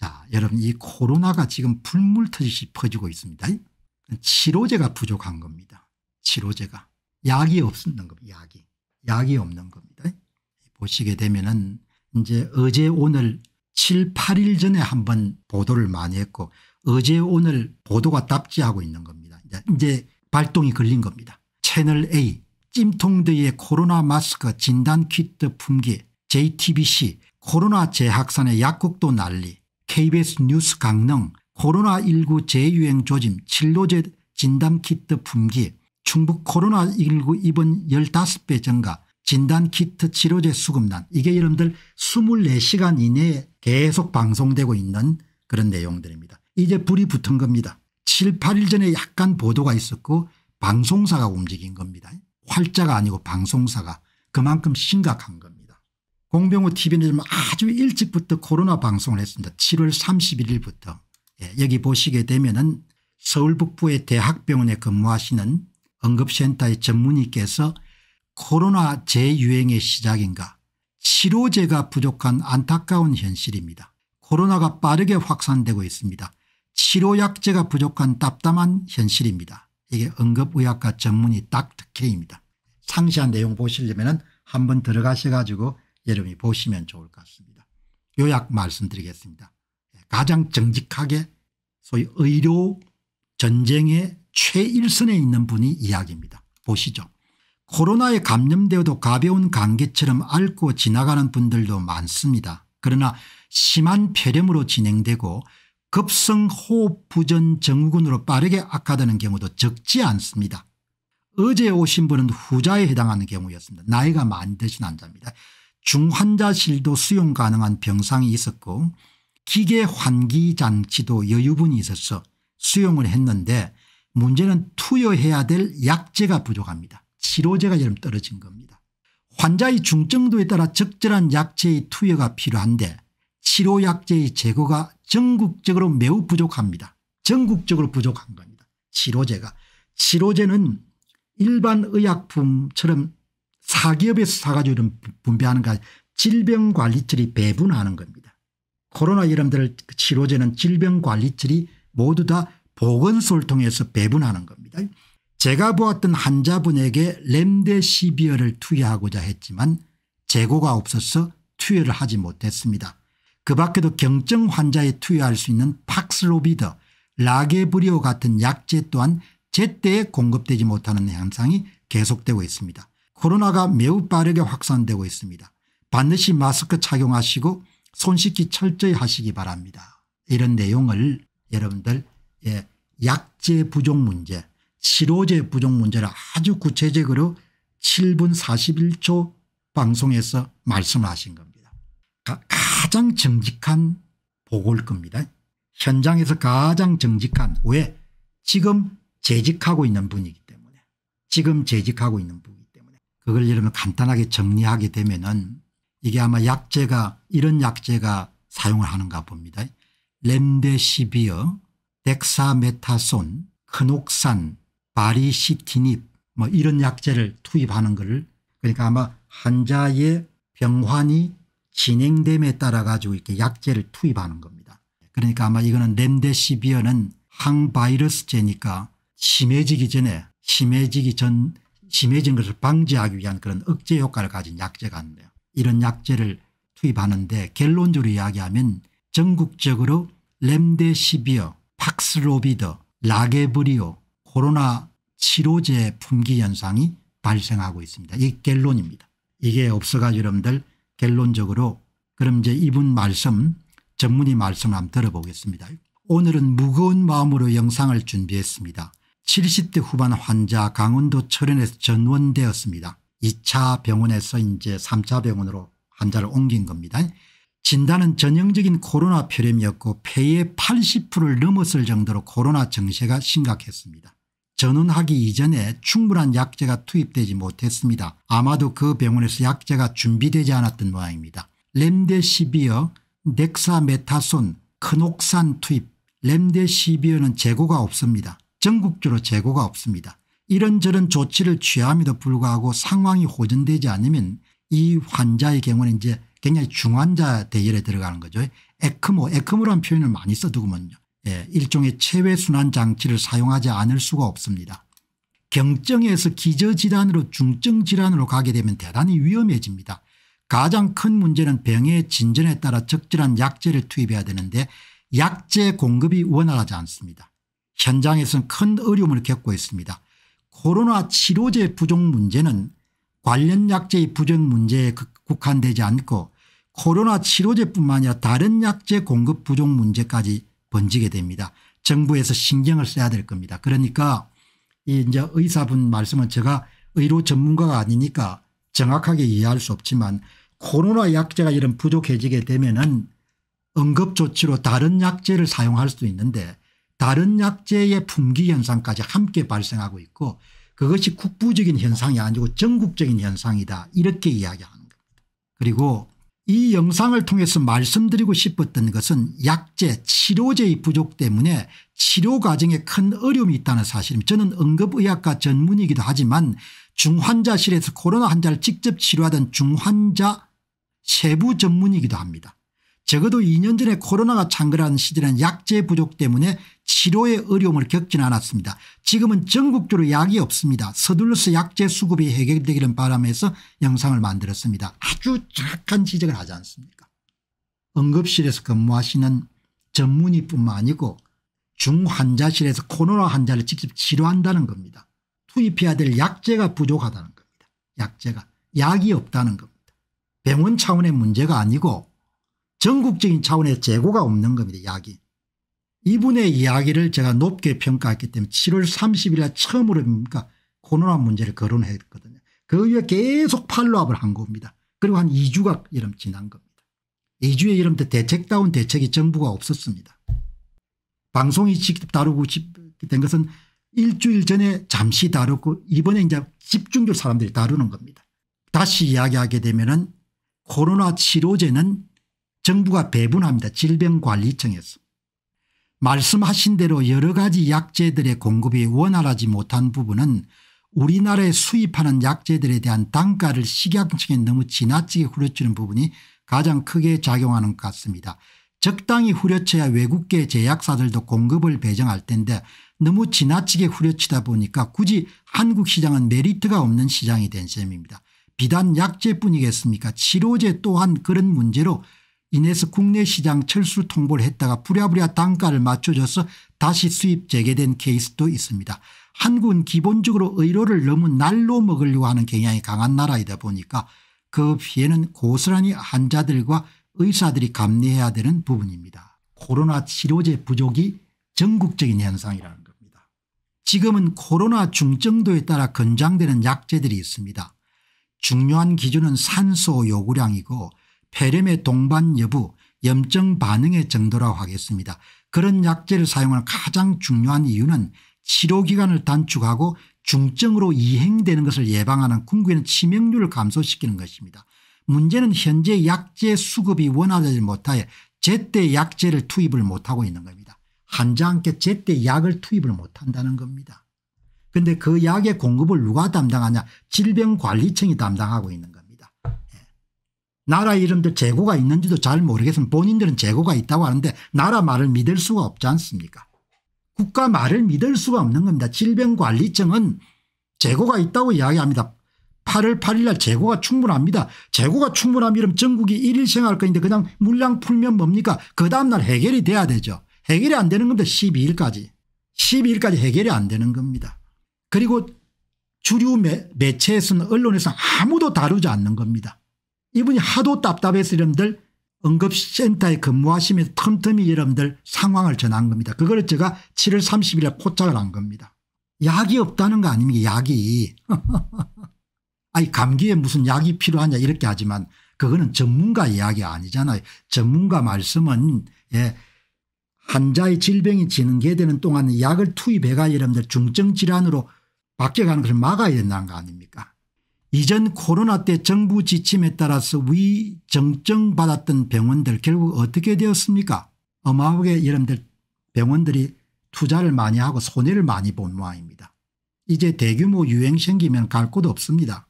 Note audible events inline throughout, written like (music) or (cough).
자, 여러분 이 코로나가 지금 불물 터지시 퍼지고 있습니다. 치료제가 부족한 겁니다. 치료제가. 약이 없는 겁니다. 약이. 약이 없는 겁니다. 보시게 되면은 이제 어제 오늘 7, 8일 전에 한번 보도를 많이 했고 어제 오늘 보도가 답지하고 있는 겁니다. 이제 발동이 걸린 겁니다. 채널 A 찜통대의 코로나 마스크 진단 키트 품귀 JTBC 코로나 재확산의 약국도 난리 KBS 뉴스 강릉 코로나19 재유행 조짐 진료제 진단키트 품귀 충북 코로나19 입원 15배 증가 진단키트 치료제 수급난 이게 여러분들 24시간 이내에 계속 방송되고 있는 그런 내용들입니다. 이제 불이 붙은 겁니다. 7, 8일 전에 약간 보도가 있었고 방송사가 움직인 겁니다. 활자가 아니고 방송사가 그만큼 심각한 겁니다. 공병호 tv는 아주 일찍부터 코로나 방송을 했습니다. 7월 31일부터 예, 여기 보시게 되면 은 서울 북부의 대학병원에 근무하시는 응급센터의 전문의께서 코로나 재유행의 시작인가 치료제가 부족한 안타까운 현실입니다. 코로나가 빠르게 확산되고 있습니다. 치료약제가 부족한 답답한 현실입니다. 이게 응급의학과 전문의 딱특혜입니다 상세한 내용 보시려면 한번 들어가셔 가지고 여러분이 보시면 좋을 것 같습니다. 요약 말씀드리겠습니다. 가장 정직하게 소위 의료 전쟁의 최일선에 있는 분이 이야기입니다. 보시죠. 코로나에 감염되어도 가벼운 감기처럼 앓고 지나가는 분들도 많습니다. 그러나 심한 폐렴으로 진행되고 급성호흡부전 증후군으로 빠르게 악화되는 경우도 적지 않습니다. 어제 오신 분은 후자에 해당하는 경우였습니다. 나이가 많이 드신 환자입니다. 중환자실도 수용 가능한 병상이 있었고 기계 환기장치도 여유분이 있어서 수용을 했는데 문제는 투여해야 될 약제가 부족합니다. 치료제가 좀 떨어진 겁니다. 환자의 중증도에 따라 적절한 약제의 투여가 필요한데 치료약제의 제거가 전국적으로 매우 부족합니다. 전국적으로 부족한 겁니다. 치료제가. 치료제는 일반 의약품처럼 사기업에서 사가지고 이런 분배하는 거질병관리처이 배분하는 겁니다. 코로나 이름들 그 치료제는 질병관리청이 모두 다 보건소를 통해서 배분하는 겁니다. 제가 보았던 환자분에게 렘데시비어를 투여하고자 했지만 재고가 없어서 투여를 하지 못했습니다. 그 밖에도 경증 환자에 투여할 수 있는 팍스로비드, 라게브리오 같은 약제 또한 제때 공급되지 못하는 현상이 계속되고 있습니다. 코로나가 매우 빠르게 확산되고 있습니다. 반드시 마스크 착용하시고 손 씻기 철저히 하시기 바랍니다. 이런 내용을 여러분들 예, 약제 부족 문제 치료제 부족 문제를 아주 구체적으로 7분 41초 방송에서 말씀하신 겁니다. 가, 가장 정직한 보고일 겁니다. 현장에서 가장 정직한 왜 지금 재직하고 있는 분이기 때문에 지금 재직하고 있는 분 그걸 이러면 간단하게 정리하게 되면은 이게 아마 약제가 이런 약제가 사용을 하는가 봅니다. 렘데시비어, 덱사메타손, 큰옥산, 바리시티닙 뭐 이런 약제를 투입하는 것을 그러니까 아마 환자의 병환이 진행됨에 따라 가지고 이렇게 약제를 투입하는 겁니다. 그러니까 아마 이거는 렘데시비어는 항바이러스제니까 심해지기 전에 심해지기 전 심해진 것을 방지하기 위한 그런 억제 효과를 가진 약재가 있는데요. 이런 약재를 투입하는데 결론적으로 이야기하면 전국적으로 렘데시비어, 팍스로비더 라게브리오, 코로나 치료제 품귀 현상이 발생하고 있습니다. 이 결론입니다. 이게 없어가지고 여러분들 결론적으로 그럼 이제 이분 말씀 전문의 말씀 을 한번 들어보겠습니다. 오늘은 무거운 마음으로 영상을 준비했습니다. 70대 후반 환자 강원도 철원에서 전원되었습니다. 2차 병원에서 이제 3차 병원으로 환자를 옮긴 겁니다. 진단은 전형적인 코로나 폐렴이었고 폐의 80%를 넘었을 정도로 코로나 증세가 심각했습니다. 전원하기 이전에 충분한 약재가 투입되지 못했습니다. 아마도 그 병원에서 약재가 준비되지 않았던 모양입니다. 렘데시비어, 넥사메타손, 큰옥산 투입, 렘데시비어는 재고가 없습니다. 전국적으로 재고가 없습니다. 이런저런 조치를 취함에도 불구하고 상황이 호전되지 않으면 이 환자의 경우는 이제 굉장히 중환자 대열에 들어가는 거죠. 에크모 에크모란 표현을 많이 써두고면요 예, 일종의 체외순환 장치를 사용하지 않을 수가 없습니다. 경증에서 기저질환으로 중증질환으로 가게 되면 대단히 위험해집니다. 가장 큰 문제는 병의 진전에 따라 적절한 약제를 투입해야 되는데 약제 공급이 원활하지 않습니다. 현장에서는 큰 어려움을 겪고 있습니다. 코로나 치료제 부족 문제는 관련 약제의 부족 문제에 국한되지 않고 코로나 치료제뿐만 아니라 다른 약제 공급 부족 문제까지 번지게 됩니다. 정부에서 신경을 써야 될 겁니다. 그러니까 이제 의사분 말씀은 제가 의료 전문가가 아니니까 정확하게 이해할 수 없지만 코로나 약제가 이런 부족해지게 되면은 응급조치로 다른 약제를 사용할 수도 있는데 다른 약재의 품귀 현상까지 함께 발생하고 있고 그것이 국부적인 현상이 아니고 전국적인 현상이다 이렇게 이야기하는 겁니다. 그리고 이 영상을 통해서 말씀드리고 싶었던 것은 약제 치료제의 부족 때문에 치료 과정에 큰 어려움이 있다는 사실입니다. 저는 응급의학과 전문이기도 하지만 중환자실에서 코로나 환자를 직접 치료하던 중환자 세부 전문이기도 합니다. 적어도 2년 전에 코로나가 창궐한 시절엔 약재 부족 때문에 치료의 어려움을 겪지는 않았습니다. 지금은 전국적으로 약이 없습니다. 서둘러서 약재 수급이 해결되기를 바람에서 영상을 만들었습니다. 아주 정확한 지적을 하지 않습니까 응급실에서 근무하시는 전문의뿐만 아니고 중환자실에서 코로나 환자를 직접 치료한다는 겁니다. 투입해야 될약재가 부족하다는 겁니다. 약재가 약이 없다는 겁니다. 병원 차원의 문제가 아니고 전국적인 차원의 재고가 없는 겁니다. 약이 이분의 이야기를 제가 높게 평가했기 때문에 7월 30일 날 처음으로 그러니까 코로나 문제를 거론했거든요. 그 이후에 계속 팔로업을 한 겁니다. 그리고 한 2주가 이름 지난 겁니다. 2주에 이름 때 대책다운 대책이 정부가 없었습니다. 방송이 직접 다루고 된 것은 일주일 전에 잠시 다루고 이번에 이제 집중적으로 사람들이 다루는 겁니다. 다시 이야기하게 되면은 코로나 치료제는 정부가 배분합니다. 질병관리청에서. 말씀하신 대로 여러 가지 약재들의 공급이 원활하지 못한 부분은 우리나라에 수입하는 약재들에 대한 단가를 식약청에 너무 지나치게 후려치는 부분이 가장 크게 작용하는 것 같습니다. 적당히 후려쳐야 외국계 제약사들도 공급을 배정할 텐데 너무 지나치게 후려치다 보니까 굳이 한국 시장은 메리트가 없는 시장이 된 셈입니다. 비단 약재뿐이겠습니까 치료제 또한 그런 문제로 인해서 국내 시장 철수 통보를 했다가 부랴부랴 단가를 맞춰줘서 다시 수입 재개된 케이스도 있습니다. 한국은 기본적으로 의료를 너무 날로 먹으려고 하는 경향이 강한 나라이다 보니까 그 피해는 고스란히 환자들과 의사들이 감내해야 되는 부분입니다. 코로나 치료제 부족이 전국적인 현상이라는 겁니다. 지금은 코로나 중증도에 따라 권장되는 약제들이 있습니다. 중요한 기준은 산소 요구량이고 폐렴의 동반 여부 염증 반응의 정도라고 하겠습니다. 그런 약제를 사용하는 가장 중요한 이유는 치료기간을 단축하고 중증으로 이행되는 것을 예방하는 궁극에는 치명률을 감소시키는 것입니다. 문제는 현재 약제 수급이 원활하지 못하여 제때 약제를 투입을 못하고 있는 겁니다. 한자한테 제때 약을 투입을 못한다는 겁니다. 그런데 그 약의 공급을 누가 담당하냐 질병관리청이 담당하고 있는 겁니다. 나라 이름들 재고가 있는지도 잘 모르겠으면 본인들은 재고가 있다고 하는데 나라 말을 믿을 수가 없지 않습니까 국가 말을 믿을 수가 없는 겁니다. 질병관리청은 재고가 있다고 이야기합니다. 8월 8일 날 재고가 충분합니다. 재고가 충분하면 전국이 1일생활 건인데 그냥 물량 풀면 뭡니까 그 다음날 해결이 돼야 되죠. 해결이 안 되는 겁니다. 12일까지. 12일까지 해결이 안 되는 겁니다. 그리고 주류 매, 매체에서는 언론에서 아무도 다루지 않는 겁니다. 이분이 하도 답답해서 여러분들 응급센터에 근무하시면서 틈틈이 여러분들 상황을 전한 겁니다. 그걸 제가 7월 30일에 포착을 한 겁니다. 약이 없다는 거 아닙니까 약이. (laughs) 아니 감기에 무슨 약이 필요하냐 이렇게 하지만 그거는 전문가 이야기 아니잖아요. 전문가 말씀은 예, 환자의 질병이 진행되는 동안 약을 투입해가 여러분들 중증 질환으로 바뀌어가는 것을 막아야 된다는 거 아닙니까 이전 코로나 때 정부 지침에 따라서 위정정받았던 병원들 결국 어떻게 되었습니까 어마어마하게 여러분들 병원들이 투자를 많이 하고 손해를 많이 본 모양입니다. 이제 대규모 유행 생기면 갈 곳 없습니다.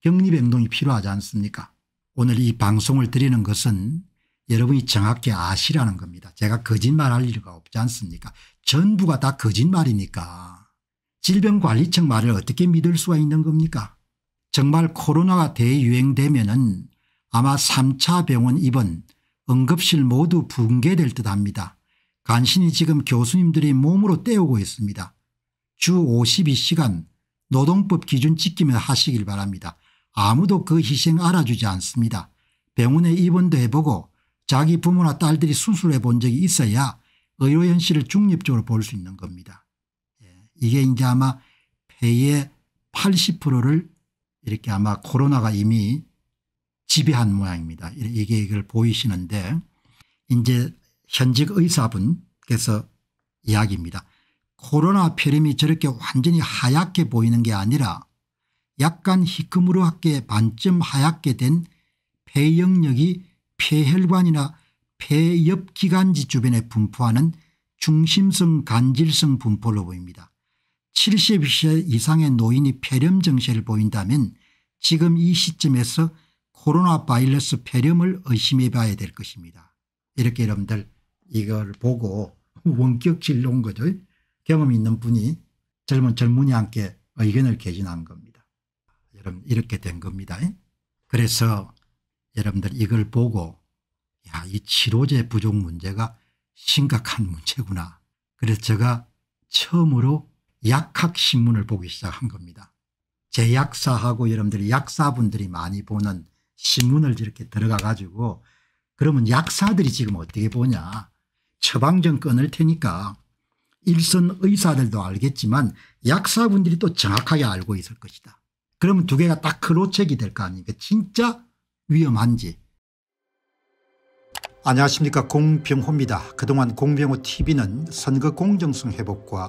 격리병동이 필요하지 않습니까 오늘 이 방송을 드리는 것은 여러분이 정확히 아시라는 겁니다. 제가 거짓말할 이유가 없지 않습니까 전부가 다 거짓말이니까 질병관리청 말을 어떻게 믿을 수가 있는 겁니까 정말 코로나가 대유행되면은 아마 3차 병원 입원 응급실 모두 붕괴될 듯합니다. 간신히 지금 교수님들이 몸으로 때우고 있습니다. 주 52시간 노동법 기준 지키며 하시길 바랍니다. 아무도 그 희생 알아주지 않습니다. 병원에 입원도 해보고 자기 부모나 딸들이 수술해 본 적이 있어야 의료 현실을 중립적으로 볼 수 있는 겁니다. 예, 이게 이제 아마 폐의 80%를 이렇게 아마 코로나가 이미 지배한 모양입니다. 이게 이걸 보이시는데 이제 현직 의사분께서 이야기입니다. 코로나 폐렴이 저렇게 완전히 하얗게 보이는 게 아니라 약간 희끄무르하게 반쯤 하얗게 된 폐영역이 폐혈관이나 폐엽기관지 주변에 분포하는 중심성 간질성 분포로 보입니다. 70세 이상의 노인이 폐렴 증세를 보인다면 지금 이 시점에서 코로나 바이러스 폐렴을 의심해 봐야 될 것입니다. 이렇게 여러분들 이걸 보고 원격 진료인 거죠. 경험이 있는 분이 젊은 젊은이 함께 의견을 개진한 겁니다. 여러분 이렇게 된 겁니다. 그래서 여러분들 이걸 보고 야이 치료제 부족 문제가 심각한 문제구나. 그래서 제가 처음으로 약학신문을 보기 시작한 겁니다. 제약사하고 여러분들이 약사분들이 많이 보는 신문을 이렇게 들어가 가지고 그러면 약사들이 지금 어떻게 보냐 처방전 끊을 테니까 일선 의사들도 알겠지만 약사분들이 또 정확하게 알고 있을 것이다. 그러면 두 개가 딱 크로책이 될 거 아닙니까 진짜 위험한지. 안녕하십니까 공병호입니다. 그동안 공병호 tv는 선거 공정성 회복과